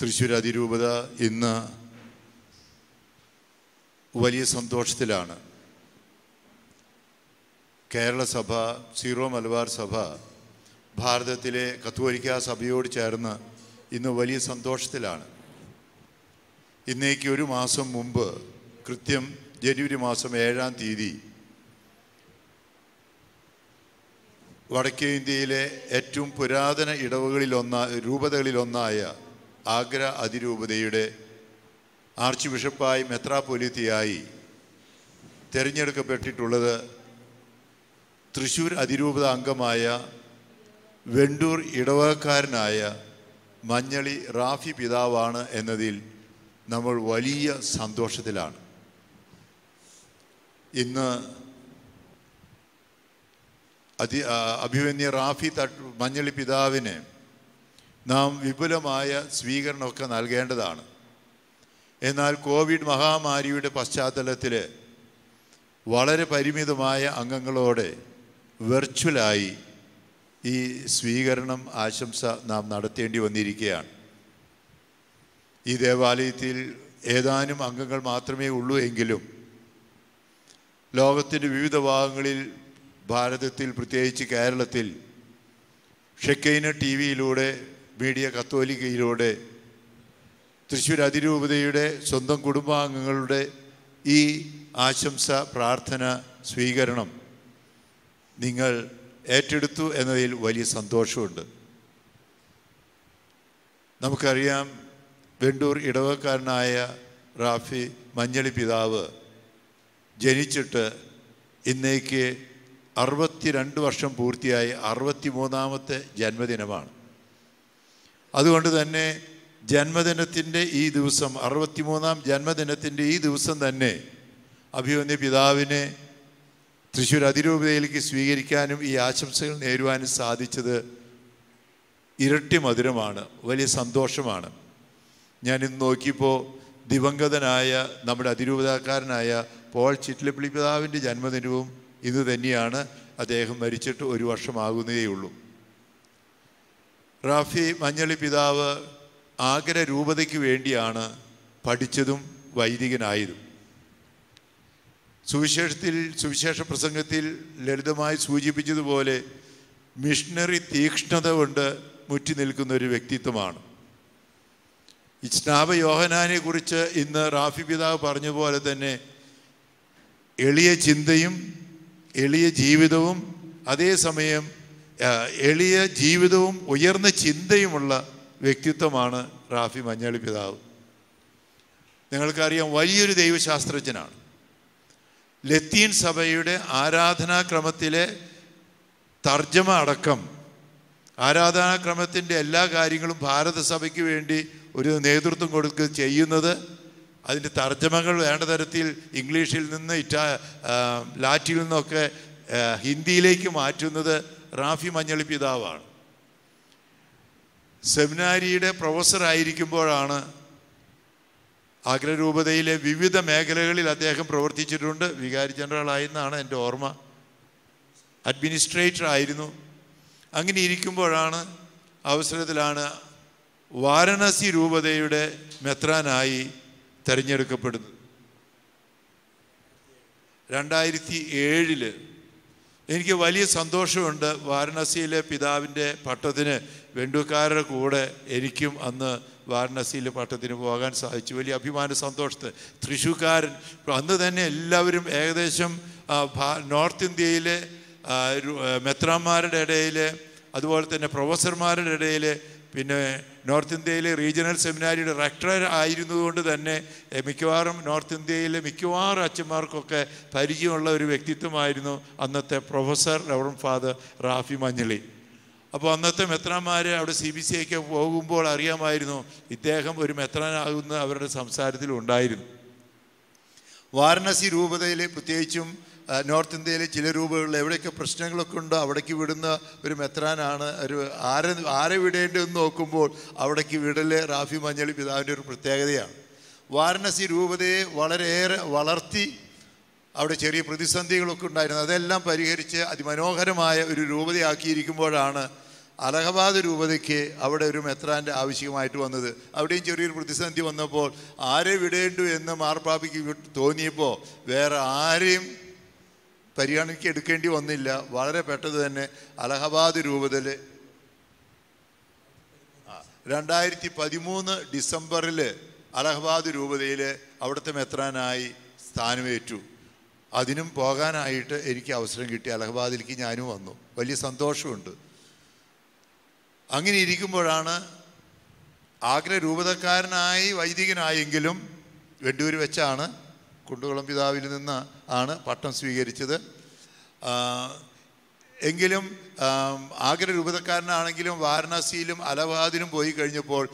തൃശ്ശൂർ അതിരൂപത ഇന്ന് വലിയ സന്തോഷത്തിലാണ് കേരള സഭ സീറോ മലബാർ സഭ ഭാരതത്തിലെ കത്തോലിക്ക സഭയോട് ചേർന്ന് ഇന്ന് വലിയ സന്തോഷത്തിലാണ് ഇന്നേക്ക് ഒരു മാസം മുമ്പ് കൃത്യം ജനുവരി മാസം ഏഴാം തീയതി വടക്കേ ഇന്ത്യയിലെ ഏറ്റവും പുരാതന ഇടവുകളിലൊന്ന രൂപതകളിലൊന്നായ ആഗ്ര അതിരൂപതയുടെ ആർച്ച് ബിഷപ്പായി മെത്രാപൊലിത്തിയായി തിരഞ്ഞെടുക്കപ്പെട്ടിട്ടുള്ളത് തൃശ്ശൂർ അതിരൂപത അംഗമായ വെണ്ടൂർ ഇടവകക്കാരനായ മഞ്ഞളി റാഫി പിതാവാണ് എന്നതിൽ നമ്മൾ വലിയ സന്തോഷത്തിലാണ് ഇന്ന് അതി അഭിമന്യ റാഫി തട്ട് മഞ്ഞളി പിതാവിനെ നാം വിപുലമായ സ്വീകരണമൊക്കെ നൽകേണ്ടതാണ് എന്നാൽ കോവിഡ് മഹാമാരിയുടെ പശ്ചാത്തലത്തിൽ വളരെ പരിമിതമായ അംഗങ്ങളോടെ വെർച്വലായി ഈ സ്വീകരണം ആശംസ നാം നടത്തേണ്ടി വന്നിരിക്കുകയാണ് ഈ ദേവാലയത്തിൽ ഏതാനും അംഗങ്ങൾ മാത്രമേ ഉള്ളൂ എങ്കിലും ലോകത്തിൻ്റെ വിവിധ ഭാഗങ്ങളിൽ ഭാരതത്തിൽ പ്രത്യേകിച്ച് കേരളത്തിൽ ഷെക്കൈന ടി വിയിലൂടെ മീഡിയ കത്തോലിക്കയിലൂടെ തൃശ്ശൂർ അതിരൂപതയുടെ സ്വന്തം കുടുംബാംഗങ്ങളുടെ ഈ ആശംസ പ്രാർത്ഥന സ്വീകരണം നിങ്ങൾ ഏറ്റെടുത്തു എന്നതിൽ വലിയ സന്തോഷമുണ്ട് നമുക്കറിയാം വെണ്ടൂർ ഇടവക്കാരനായ റാഫി മഞ്ഞളി പിതാവ് ജനിച്ചിട്ട് ഇന്നേക്ക് രണ്ട് വർഷം പൂർത്തിയായി അറുപത്തി മൂന്നാമത്തെ ജന്മദിനമാണ് അതുകൊണ്ട് തന്നെ ജന്മദിനത്തിൻ്റെ ഈ ദിവസം അറുപത്തിമൂന്നാം ജന്മദിനത്തിൻ്റെ ഈ ദിവസം തന്നെ അഭിമന്യ പിതാവിനെ തൃശ്ശൂർ അതിരൂപതയിലേക്ക് സ്വീകരിക്കാനും ഈ ആശംസകൾ നേരുവാനും സാധിച്ചത് ഇരട്ടി മധുരമാണ് വലിയ സന്തോഷമാണ് ഞാനിന്ന് നോക്കിയപ്പോൾ ദിവംഗതനായ നമ്മുടെ അതിരൂപതാക്കാരനായ പോൾ ചിറ്റിലപ്പിള്ളി പിതാവിൻ്റെ ജന്മദിനവും ഇന്ന് തന്നെയാണ് അദ്ദേഹം മരിച്ചിട്ട് ഒരു വർഷമാകുന്നതേയുള്ളൂ റാഫി മഞ്ഞളി പിതാവ് ആഗ്ര രൂപതയ്ക്ക് വേണ്ടിയാണ് പഠിച്ചതും വൈദികനായതും സുവിശേഷത്തിൽ സുവിശേഷ പ്രസംഗത്തിൽ ലളിതമായി സൂചിപ്പിച്ചതുപോലെ മിഷണറി തീക്ഷ്ണത കൊണ്ട് മുറ്റി നിൽക്കുന്ന ഒരു വ്യക്തിത്വമാണ് ഇസ്നാബ യോഹനാനെക്കുറിച്ച് ഇന്ന് റാഫി പിതാവ് പറഞ്ഞതുപോലെ തന്നെ എളിയ ചിന്തയും എളിയ ജീവിതവും അതേസമയം എളിയ ജീവിതവും ഉയർന്ന ചിന്തയുമുള്ള വ്യക്തിത്വമാണ് റാഫി മഞ്ഞളി പിതാവ് നിങ്ങൾക്കറിയാം വലിയൊരു ദൈവശാസ്ത്രജ്ഞനാണ് ലത്തീൻ സഭയുടെ ആരാധനാക്രമത്തിലെ തർജ്ജമ അടക്കം ആരാധനാക്രമത്തിൻ്റെ എല്ലാ കാര്യങ്ങളും ഭാരതസഭയ്ക്ക് വേണ്ടി ഒരു നേതൃത്വം കൊടുക്കുക ചെയ്യുന്നത് അതിൻ്റെ തർജ്ജമകൾ വേണ്ട തരത്തിൽ ഇംഗ്ലീഷിൽ നിന്ന് ഇറ്റാ ലാറ്റിൽ നിന്നൊക്കെ ഹിന്ദിയിലേക്ക് മാറ്റുന്നത് റാഫി മഞ്ഞളി പിതാവാണ് സെമിനാരിയുടെ പ്രൊഫസർ ആയിരിക്കുമ്പോഴാണ് അഗ്രരൂപതയിലെ വിവിധ മേഖലകളിൽ അദ്ദേഹം പ്രവർത്തിച്ചിട്ടുണ്ട് വികാരി ജനറലായെന്നാണ് എൻ്റെ ഓർമ്മ അഡ്മിനിസ്ട്രേറ്റർ ആയിരുന്നു അങ്ങനെ ഇരിക്കുമ്പോഴാണ് അവസരത്തിലാണ് വാരണാസി രൂപതയുടെ മെത്രാനായി തിരഞ്ഞെടുക്കപ്പെടുന്നത് രണ്ടായിരത്തി ഏഴില് എനിക്ക് വലിയ സന്തോഷമുണ്ട് വാരണാസിയിലെ പിതാവിൻ്റെ പട്ടത്തിന് വെണ്ടുക്കാരുടെ കൂടെ എനിക്കും അന്ന് വാരണാസിയിലെ പട്ടത്തിന് പോകാൻ സാധിച്ചു വലിയ അഭിമാന സന്തോഷത്തെ തൃശൂക്കാരൻ അന്ന് തന്നെ എല്ലാവരും ഏകദേശം നോർത്ത് ഇന്ത്യയിലെ മെത്രാന്മാരുടെ ഇടയിൽ അതുപോലെ തന്നെ പ്രൊഫസർമാരുടെ ഇടയിൽ പിന്നെ നോർത്ത് ഇന്ത്യയിലെ റീജിയണൽ സെമിനാരിയുടെ റെക്ടർ ആയിരുന്നതുകൊണ്ട് തന്നെ മിക്കവാറും നോർത്ത് ഇന്ത്യയിലെ മിക്കവാറും അച്ഛന്മാർക്കൊക്കെ പരിചയമുള്ള ഒരു വ്യക്തിത്വമായിരുന്നു അന്നത്തെ professor reverend father Rafi Manjali അപ്പോൾ അന്നത്തെ മെത്രാന്മാർ അവിടെ സി ബി സിയൊക്കെ പോകുമ്പോൾ അറിയാമായിരുന്നു ഇദ്ദേഹം ഒരു മെത്രാനാകുന്ന അവരുടെ സംസാരത്തിൽ വാരണാസി വാരണസി രൂപതയിലെ പ്രത്യേകിച്ചും നോർത്ത് ഇന്ത്യയിലെ ചില രൂപകളിൽ എവിടെയൊക്കെ പ്രശ്നങ്ങളൊക്കെ ഉണ്ടോ അവിടേക്ക് വിടുന്ന ഒരു മെത്രാനാണ് ഒരു ആരെ ആരെ വിടേണ്ടതെന്ന് നോക്കുമ്പോൾ അവിടേക്ക് വിടൽ റാഫി മഞ്ഞളി പിതാവിൻ്റെ ഒരു പ്രത്യേകതയാണ് വാരണസി രൂപതയെ വളരെയേറെ വളർത്തി അവിടെ ചെറിയ പ്രതിസന്ധികളൊക്കെ ഉണ്ടായിരുന്നു അതെല്ലാം പരിഹരിച്ച് അതിമനോഹരമായ ഒരു രൂപതയാക്കിയിരിക്കുമ്പോഴാണ് അലഹബാദ് രൂപതയ്ക്ക് അവിടെ ഒരു മെത്രാൻ്റെ ആവശ്യമായിട്ട് വന്നത് അവിടെയും ചെറിയൊരു പ്രതിസന്ധി വന്നപ്പോൾ ആരെ വിടേണ്ടു എന്ന് മാർപ്പാപ്പിക്ക് തോന്നിയപ്പോൾ വേറെ ആരെയും പരിഗണനയ്ക്ക് എടുക്കേണ്ടി വന്നില്ല വളരെ പെട്ടെന്ന് തന്നെ അലഹബാദ് രൂപതൽ രണ്ടായിരത്തി പതിമൂന്ന് ഡിസംബറിൽ അലഹബാദ് രൂപതയിൽ അവിടുത്തെ മെത്രാനായി സ്ഥാനമേറ്റു അതിനും പോകാനായിട്ട് എനിക്ക് അവസരം കിട്ടി അലഹബാദിലേക്ക് ഞാനും വന്നു വലിയ സന്തോഷമുണ്ട് അങ്ങനെ ഇരിക്കുമ്പോഴാണ് ആഗ്ര രൂപതക്കാരനായി വൈദികനായെങ്കിലും വെണ്ടൂർ വെച്ചാണ് കുണ്ടുകുളം പിതാവിൽ നിന്ന് ആണ് പട്ടം സ്വീകരിച്ചത് എങ്കിലും ആഗ്ര രൂപതക്കാരനാണെങ്കിലും വാരണാസിയിലും അലഹാദിലും പോയി കഴിഞ്ഞപ്പോൾ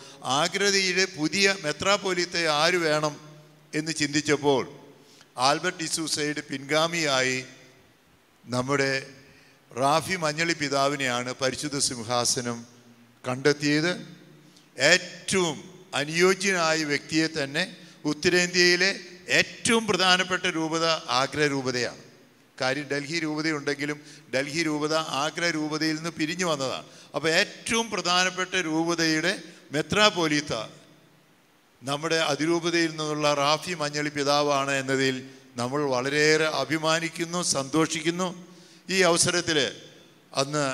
ആഗ്രതയിലെ പുതിയ മെത്രാപോലിത്തെ ആര് വേണം എന്ന് ചിന്തിച്ചപ്പോൾ ആൽബർട്ട് ഡിസൂസയുടെ പിൻഗാമിയായി നമ്മുടെ റാഫി മഞ്ഞളി പിതാവിനെയാണ് പരിശുദ്ധ സിംഹാസനം കണ്ടെത്തിയത് ഏറ്റവും അനുയോജ്യനായ വ്യക്തിയെ തന്നെ ഉത്തരേന്ത്യയിലെ ഏറ്റവും പ്രധാനപ്പെട്ട രൂപത ആഗ്ര രൂപതയാണ് കാര്യം ഡൽഹി രൂപതയുണ്ടെങ്കിലും ഡൽഹി രൂപത ആഗ്ര രൂപതയിൽ നിന്ന് പിരിഞ്ഞു വന്നതാണ് അപ്പോൾ ഏറ്റവും പ്രധാനപ്പെട്ട രൂപതയുടെ മെത്രാപോലീത്ത നമ്മുടെ അതിരൂപതയിൽ നിന്നുള്ള റാഫി മഞ്ഞളി പിതാവാണ് എന്നതിൽ നമ്മൾ വളരെയേറെ അഭിമാനിക്കുന്നു സന്തോഷിക്കുന്നു ഈ അവസരത്തിൽ അന്ന്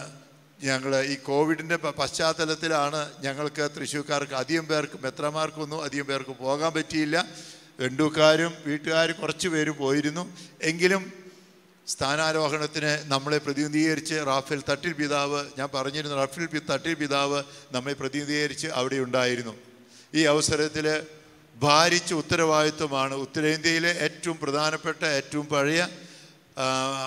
ഞങ്ങൾ ഈ കോവിഡിൻ്റെ പശ്ചാത്തലത്തിലാണ് ഞങ്ങൾക്ക് തൃശ്ശൂർക്കാർക്ക് അധികം പേർക്ക് മെത്രമാർക്കൊന്നും അധികം പേർക്ക് പോകാൻ പറ്റിയില്ല ബന്ധുക്കാരും വീട്ടുകാരും കുറച്ച് പേര് പോയിരുന്നു എങ്കിലും സ്ഥാനാരോഹണത്തിന് നമ്മളെ പ്രതിനിധീകരിച്ച് റാഫേൽ തട്ടിൽ പിതാവ് ഞാൻ പറഞ്ഞിരുന്നു റാഫേൽ തട്ടിൽ പിതാവ് നമ്മെ പ്രതിനിധീകരിച്ച് അവിടെ ഉണ്ടായിരുന്നു ഈ അവസരത്തിൽ ഭാരിച്ച ഉത്തരവാദിത്വമാണ് ഉത്തരേന്ത്യയിലെ ഏറ്റവും പ്രധാനപ്പെട്ട ഏറ്റവും പഴയ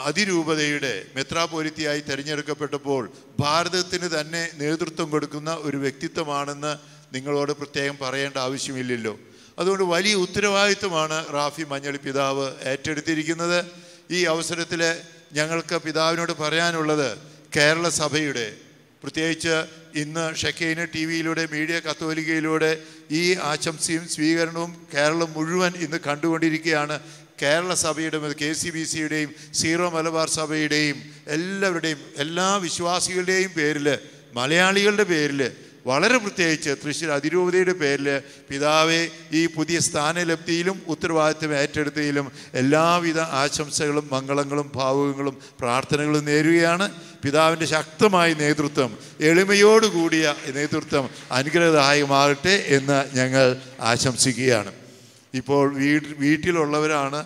അതിരൂപതയുടെ മെത്രാപോലിത്തിയായി തിരഞ്ഞെടുക്കപ്പെട്ടപ്പോൾ ഭാരതത്തിന് തന്നെ നേതൃത്വം കൊടുക്കുന്ന ഒരു വ്യക്തിത്വമാണെന്ന് നിങ്ങളോട് പ്രത്യേകം പറയേണ്ട ആവശ്യമില്ലല്ലോ അതുകൊണ്ട് വലിയ ഉത്തരവാദിത്വമാണ് റാഫി മഞ്ഞളി പിതാവ് ഏറ്റെടുത്തിരിക്കുന്നത് ഈ അവസരത്തിൽ ഞങ്ങൾക്ക് പിതാവിനോട് പറയാനുള്ളത് കേരള സഭയുടെ പ്രത്യേകിച്ച് ഇന്ന് ഷെക്കൈന ടി വിയിലൂടെ മീഡിയ കത്തോലിക്കയിലൂടെ ഈ ആശംസയും സ്വീകരണവും കേരളം മുഴുവൻ ഇന്ന് കണ്ടുകൊണ്ടിരിക്കുകയാണ് കേരള സഭയുടെ കെ സി ബി സിയുടെയും സീറോ മലബാർ സഭയുടെയും എല്ലാവരുടെയും എല്ലാ വിശ്വാസികളുടെയും പേരിൽ മലയാളികളുടെ പേരിൽ വളരെ പ്രത്യേകിച്ച് തൃശ്ശൂർ അതിരൂപതയുടെ പേരിൽ പിതാവെ ഈ പുതിയ സ്ഥാനലബ്ധിയിലും ഉത്തരവാദിത്വം ഏറ്റെടുത്തതിലും എല്ലാവിധ ആശംസകളും മംഗളങ്ങളും ഭാവുകങ്ങളും പ്രാർത്ഥനകളും നേരുകയാണ് പിതാവിൻ്റെ ശക്തമായ നേതൃത്വം എളിമയോടുകൂടിയ നേതൃത്വം അനുഗ്രഹദായകമാകട്ടെ എന്ന് ഞങ്ങൾ ആശംസിക്കുകയാണ് ഇപ്പോൾ വീട് വീട്ടിലുള്ളവരാണ്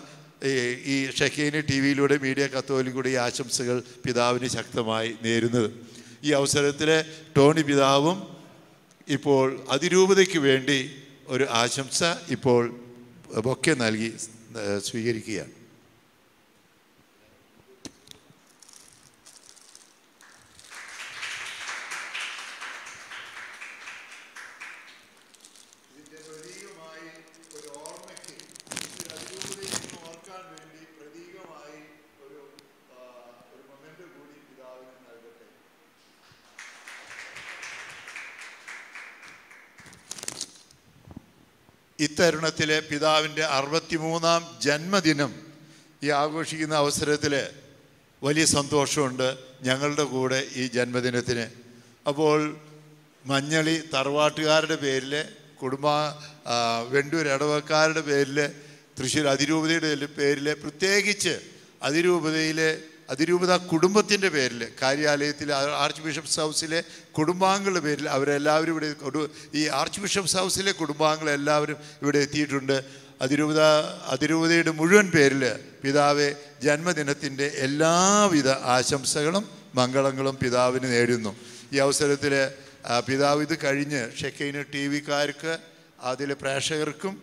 ഈ ഷെഖീന് ടി വിയിലൂടെ മീഡിയ കത്തോലിക്കൂടെ കൂടി ആശംസകൾ പിതാവിന് ശക്തമായി നേരുന്നത് ഈ അവസരത്തിൽ ടോണി പിതാവും ഇപ്പോൾ അതിരൂപതയ്ക്ക് വേണ്ടി ഒരു ആശംസ ഇപ്പോൾ ബൊക്കെ നൽകി സ്വീകരിക്കുകയാണ് ഇത്തരുണത്തിലെ പിതാവിൻ്റെ അറുപത്തിമൂന്നാം ജന്മദിനം ഈ ആഘോഷിക്കുന്ന അവസരത്തിൽ വലിയ സന്തോഷമുണ്ട് ഞങ്ങളുടെ കൂടെ ഈ ജന്മദിനത്തിന് അപ്പോൾ മഞ്ഞളി തറവാട്ടുകാരുടെ പേരിൽ കുടുംബ വെണ്ടൂർ ഇടവക്കാരുടെ പേരിൽ തൃശ്ശൂർ അതിരൂപതയുടെ പേരിൽ പ്രത്യേകിച്ച് അതിരൂപതയിലെ അതിരൂപത കുടുംബത്തിൻ്റെ പേരിൽ കാര്യാലയത്തിലെ ആർച്ച് ബിഷപ്സ് ഹൗസിലെ കുടുംബാംഗങ്ങളുടെ പേരിൽ അവരെല്ലാവരും ഇവിടെ ഈ ആർച്ച് ബിഷപ്സ് ഹൗസിലെ കുടുംബാംഗങ്ങളെല്ലാവരും ഇവിടെ എത്തിയിട്ടുണ്ട് അതിരൂപത അതിരൂപതയുടെ മുഴുവൻ പേരിൽ പിതാവെ ജന്മദിനത്തിൻ്റെ എല്ലാവിധ ആശംസകളും മംഗളങ്ങളും പിതാവിന് നേടുന്നു ഈ അവസരത്തിൽ പിതാവ് ഇത് കഴിഞ്ഞ് ഷെക്കൈന് ടി വിക്കാർക്ക് അതിലെ പ്രേക്ഷകർക്കും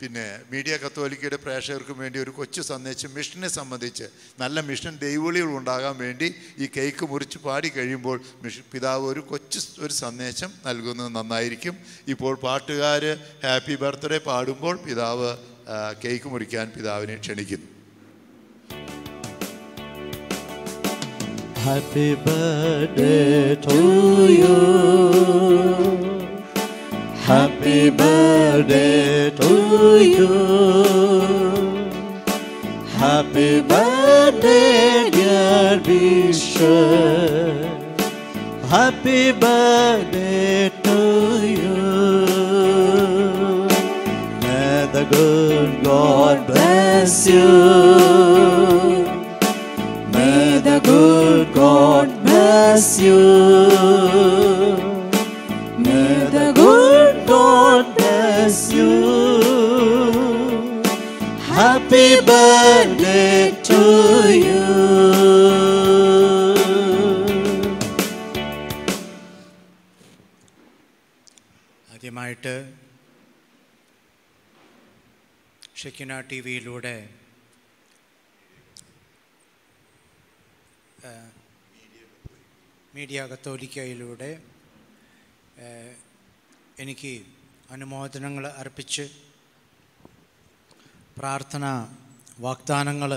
പിന്നെ മീഡിയ കത്തോലിക്കയുടെ പ്രേക്ഷകർക്കും വേണ്ടി ഒരു കൊച്ചു സന്ദേശം മിഷനെ സംബന്ധിച്ച് നല്ല മിഷൻ ദൈവളികൾ ഉണ്ടാകാൻ വേണ്ടി ഈ കേക്ക് മുറിച്ച് പാടി കഴിയുമ്പോൾ മിഷൻ പിതാവ് ഒരു കൊച്ചു ഒരു സന്ദേശം നൽകുന്നത് നന്നായിരിക്കും ഇപ്പോൾ പാട്ടുകാർ ഹാപ്പി ബർത്ത്ഡേ പാടുമ്പോൾ പിതാവ് കേക്ക് മുറിക്കാൻ പിതാവിനെ ക്ഷണിക്കുന്നു happy birthday Happy birthday to you. Happy birthday, dear Bishop. Happy birthday to you. May the good God bless you. May the good God bless you. you. Happy birthday to you. ആദ്യമായിട്ട് Shekinah T വിയിലൂടെ media കത്തോലിക്കയിലൂടെ എനിക്ക് അനുമോദനങ്ങൾ അർപ്പിച്ച് പ്രാർത്ഥന വാഗ്ദാനങ്ങൾ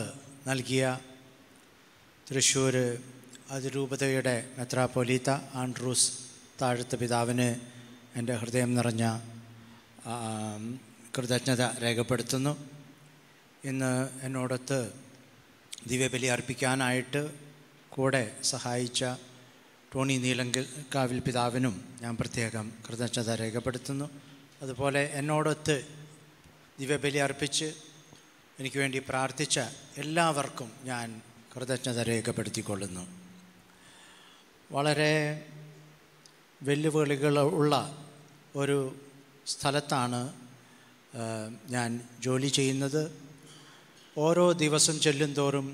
നൽകിയ തൃശ്ശൂർ അതിരൂപതയുടെ മെത്രാപൊലീത്ത ആൻഡ്രൂസ് താഴത്തെ പിതാവിന് എൻ്റെ ഹൃദയം നിറഞ്ഞ കൃതജ്ഞത രേഖപ്പെടുത്തുന്നു ഇന്ന് എന്നോടൊത്ത് ദിവ്യബലി അർപ്പിക്കാനായിട്ട് കൂടെ സഹായിച്ച ടോണി കാവിൽ പിതാവിനും ഞാൻ പ്രത്യേകം കൃതജ്ഞത രേഖപ്പെടുത്തുന്നു അതുപോലെ എന്നോടൊത്ത് ദിവ്യബലി അർപ്പിച്ച് എനിക്ക് വേണ്ടി പ്രാർത്ഥിച്ച എല്ലാവർക്കും ഞാൻ കൃതജ്ഞത രേഖപ്പെടുത്തിക്കൊള്ളുന്നു വളരെ വെല്ലുവിളികൾ ഉള്ള ഒരു സ്ഥലത്താണ് ഞാൻ ജോലി ചെയ്യുന്നത് ഓരോ ദിവസം ചെല്ലും തോറും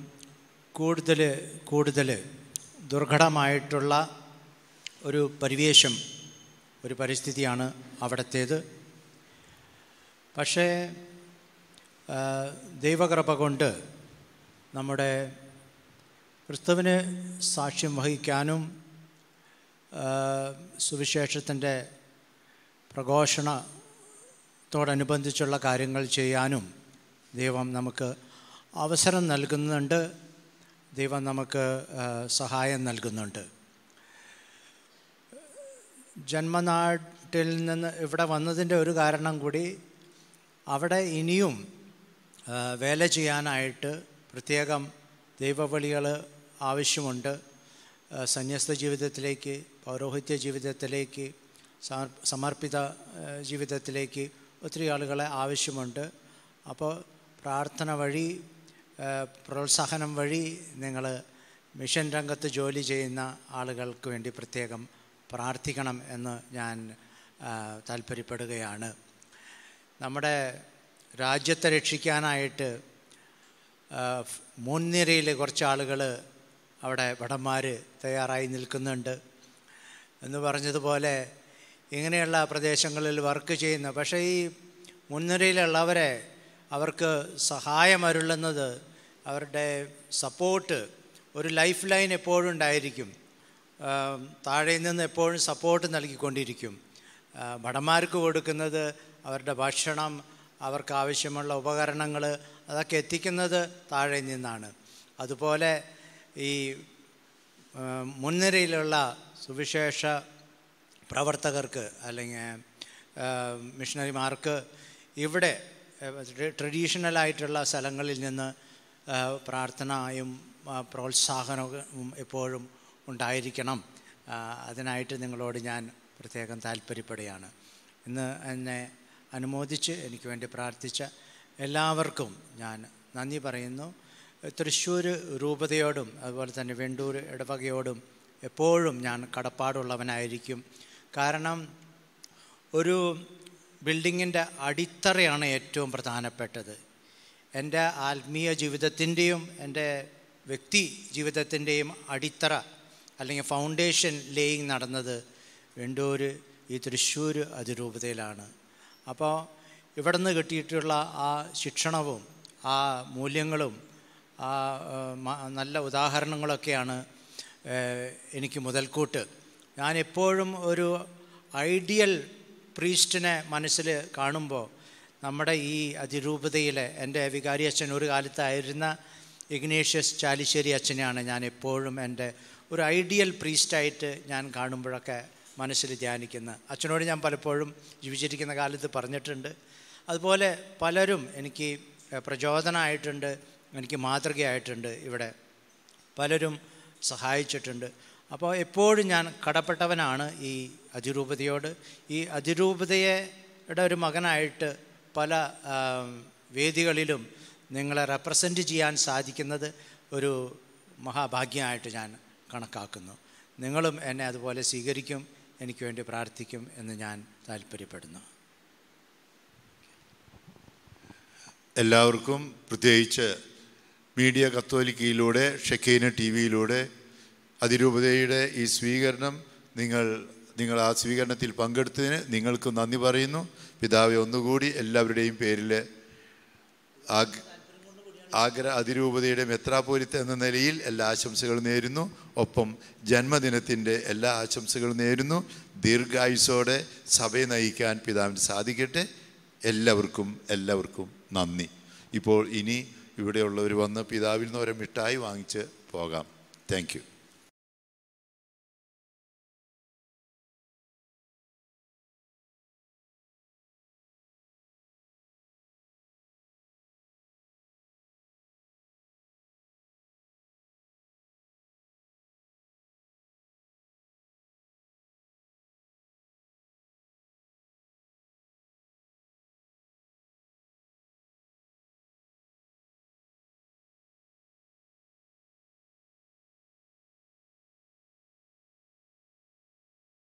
കൂടുതൽ കൂടുതൽ ദുർഘടമായിട്ടുള്ള ഒരു പരിവേഷം ഒരു പരിസ്ഥിതിയാണ് അവിടത്തേത് പക്ഷേ ദൈവകൃപ കൊണ്ട് നമ്മുടെ ക്രിസ്തുവിന് സാക്ഷ്യം വഹിക്കാനും സുവിശേഷത്തിൻ്റെ പ്രഘോഷണത്തോടനുബന്ധിച്ചുള്ള കാര്യങ്ങൾ ചെയ്യാനും ദൈവം നമുക്ക് അവസരം നൽകുന്നുണ്ട് ദൈവം നമുക്ക് സഹായം നൽകുന്നുണ്ട് ജന്മനാട്ടിൽ നിന്ന് ഇവിടെ വന്നതിൻ്റെ ഒരു കാരണം കൂടി അവിടെ ഇനിയും വേല ചെയ്യാനായിട്ട് പ്രത്യേകം ദൈവവളികൾ ആവശ്യമുണ്ട് സന്യസ്ത ജീവിതത്തിലേക്ക് പൗരോഹിത്യ ജീവിതത്തിലേക്ക് സമർപ്പിത ജീവിതത്തിലേക്ക് ഒത്തിരി ആളുകളെ ആവശ്യമുണ്ട് അപ്പോൾ പ്രാർത്ഥന വഴി പ്രോത്സാഹനം വഴി നിങ്ങൾ മിഷൻ രംഗത്ത് ജോലി ചെയ്യുന്ന ആളുകൾക്ക് വേണ്ടി പ്രത്യേകം പ്രാർത്ഥിക്കണം എന്ന് ഞാൻ താല്പര്യപ്പെടുകയാണ് നമ്മുടെ രാജ്യത്തെ രക്ഷിക്കാനായിട്ട് മുൻനിരയിൽ കുറച്ച് ആളുകൾ അവിടെ ഭടന്മാർ തയ്യാറായി നിൽക്കുന്നുണ്ട് എന്ന് പറഞ്ഞതുപോലെ ഇങ്ങനെയുള്ള പ്രദേശങ്ങളിൽ വർക്ക് ചെയ്യുന്ന പക്ഷേ ഈ മുൻനിരയിലുള്ളവരെ അവർക്ക് സഹായമരുളുന്നത് അവരുടെ സപ്പോർട്ട് ഒരു ലൈഫ് ലൈൻ എപ്പോഴും ഉണ്ടായിരിക്കും താഴെ നിന്ന് എപ്പോഴും സപ്പോർട്ട് നൽകിക്കൊണ്ടിരിക്കും ഭടന്മാർക്ക് കൊടുക്കുന്നത് അവരുടെ ഭക്ഷണം അവർക്ക് ആവശ്യമുള്ള ഉപകരണങ്ങൾ അതൊക്കെ എത്തിക്കുന്നത് താഴെ നിന്നാണ് അതുപോലെ ഈ മുൻനിരയിലുള്ള സുവിശേഷ പ്രവർത്തകർക്ക് അല്ലെങ്കിൽ മിഷണറിമാർക്ക് ഇവിടെ ട്രഡീഷണലായിട്ടുള്ള സ്ഥലങ്ങളിൽ നിന്ന് പ്രാർത്ഥനയും പ്രോത്സാഹനവും എപ്പോഴും ഉണ്ടായിരിക്കണം അതിനായിട്ട് നിങ്ങളോട് ഞാൻ പ്രത്യേകം താല്പര്യപ്പെടുകയാണ് ഇന്ന് എന്നെ അനുമോദിച്ച് എനിക്ക് വേണ്ടി പ്രാർത്ഥിച്ച എല്ലാവർക്കും ഞാൻ നന്ദി പറയുന്നു തൃശ്ശൂർ രൂപതയോടും അതുപോലെ തന്നെ വെണ്ടൂർ ഇടവകയോടും എപ്പോഴും ഞാൻ കടപ്പാടുള്ളവനായിരിക്കും കാരണം ഒരു ബിൽഡിങ്ങിൻ്റെ അടിത്തറയാണ് ഏറ്റവും പ്രധാനപ്പെട്ടത് എൻ്റെ ആത്മീയ ജീവിതത്തിൻ്റെയും എൻ്റെ വ്യക്തി ജീവിതത്തിൻ്റെയും അടിത്തറ അല്ലെങ്കിൽ ഫൗണ്ടേഷൻ ലേയിങ് നടന്നത് വെണ്ടൂർ ഈ തൃശ്ശൂർ അതിരൂപതയിലാണ് അപ്പോൾ ഇവിടെ നിന്ന് കിട്ടിയിട്ടുള്ള ആ ശിക്ഷണവും ആ മൂല്യങ്ങളും ആ നല്ല ഉദാഹരണങ്ങളൊക്കെയാണ് എനിക്ക് മുതൽക്കൂട്ട് ഞാൻ എപ്പോഴും ഒരു ഐഡിയൽ പ്രീസ്റ്റിനെ മനസ്സിൽ കാണുമ്പോൾ നമ്മുടെ ഈ അതിരൂപതയിലെ എൻ്റെ വികാരി അച്ഛൻ ഒരു കാലത്തായിരുന്ന ഇഗ്നേഷ്യസ് ചാലിശ്ശേരി അച്ഛനെയാണ് ഞാൻ എപ്പോഴും എൻ്റെ ഒരു ഐഡിയൽ പ്രീസ്റ്റായിട്ട് ഞാൻ കാണുമ്പോഴൊക്കെ മനസ്സിൽ ധ്യാനിക്കുന്ന അച്ഛനോട് ഞാൻ പലപ്പോഴും ജീവിച്ചിരിക്കുന്ന കാലത്ത് പറഞ്ഞിട്ടുണ്ട് അതുപോലെ പലരും എനിക്ക് പ്രചോദനമായിട്ടുണ്ട് എനിക്ക് മാതൃകയായിട്ടുണ്ട് ഇവിടെ പലരും സഹായിച്ചിട്ടുണ്ട് അപ്പോൾ എപ്പോഴും ഞാൻ കടപ്പെട്ടവനാണ് ഈ അതിരൂപതയോട് ഈ അതിരൂപതയുടെ ഒരു മകനായിട്ട് പല വേദികളിലും നിങ്ങളെ റെപ്രസെൻറ്റ് ചെയ്യാൻ സാധിക്കുന്നത് ഒരു മഹാഭാഗ്യമായിട്ട് ഞാൻ കണക്കാക്കുന്നു നിങ്ങളും എന്നെ അതുപോലെ സ്വീകരിക്കും എനിക്ക് വേണ്ടി പ്രാർത്ഥിക്കും എന്ന് ഞാൻ താല്പര്യപ്പെടുന്നു എല്ലാവർക്കും പ്രത്യേകിച്ച് മീഡിയ കത്തോലിക്കയിലൂടെ ഷെക്കീന ടി വിയിലൂടെ അതിരൂപതയുടെ ഈ സ്വീകരണം നിങ്ങൾ നിങ്ങൾ ആ സ്വീകരണത്തിൽ പങ്കെടുത്തതിന് നിങ്ങൾക്ക് നന്ദി പറയുന്നു പിതാവെ ഒന്നുകൂടി എല്ലാവരുടെയും പേരിൽ ആ ആഗ്ര അതിരൂപതയുടെ മെത്രാപോലിത്ത് എന്ന നിലയിൽ എല്ലാ ആശംസകളും നേരുന്നു ഒപ്പം ജന്മദിനത്തിൻ്റെ എല്ലാ ആശംസകളും നേരുന്നു ദീർഘായുസോടെ സഭയെ നയിക്കാൻ പിതാവിന് സാധിക്കട്ടെ എല്ലാവർക്കും എല്ലാവർക്കും നന്ദി ഇപ്പോൾ ഇനി ഇവിടെയുള്ളവർ വന്ന് പിതാവിൽ നിന്ന് ഓരോ മിഠായി വാങ്ങിച്ച് പോകാം താങ്ക്